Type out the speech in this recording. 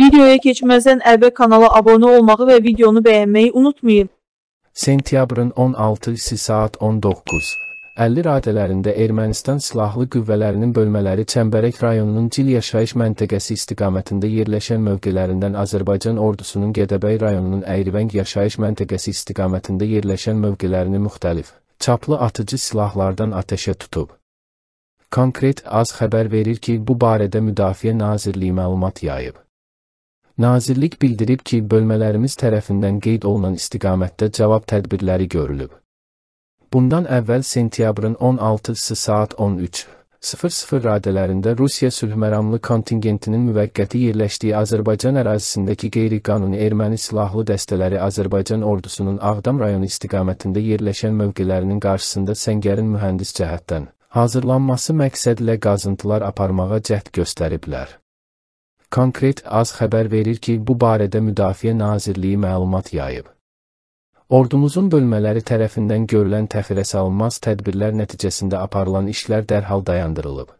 Videoya keçməzdən əvvəl kanala abunə olmağı və videonu bəyənməyi unutmayın. Sentyabrın 16-sı saat 19. 50 radələrində Ermənistan silahlı qüvvələrinin bölmələri Çəmbərək rayonunun Cil yaşayış məntəqəsi istiqamətində yerləşən mövqelərindən Azərbaycan ordusunun Gədəbəy rayonunun Əyrivəng yaşayış məntəqəsi istiqamətində yerləşən mövqelerini müxtəlif, çaplı atıcı silahlardan atəşə tutub. Konkret az xəbər verir ki, bu barədə Müdafiə Nazirliyi məlumat yayıb. Nazirlik bildirib ki, bölmələrimiz tərəfindən qeyd olunan istiqamətdə cavab tədbirləri görülüb. Bundan əvvəl sentyabrın 16-sı saat 13:00 radələrində Rusiya sülhməramlı kontingentinin müvəqqəti yerləşdiyi Azərbaycan ərazisindəki qeyri-qanuni erməni silahlı dəstələri Azərbaycan ordusunun Ağdam rayonu istiqamətində yerləşən mövqelərinin qarşısında səngərin mühəndis cəhətdən hazırlanması məqsədilə qazıntılar aparmağa cəhd göstəriblər. Konkret az xəbər verir ki, bu barədə Müdafiə Nazirliyi məlumat yayıb. Ordumuzun bölmələri tərəfindən görülən təxirəsalınmaz tədbirlər nəticəsində aparılan işlər dərhal dayandırılıb.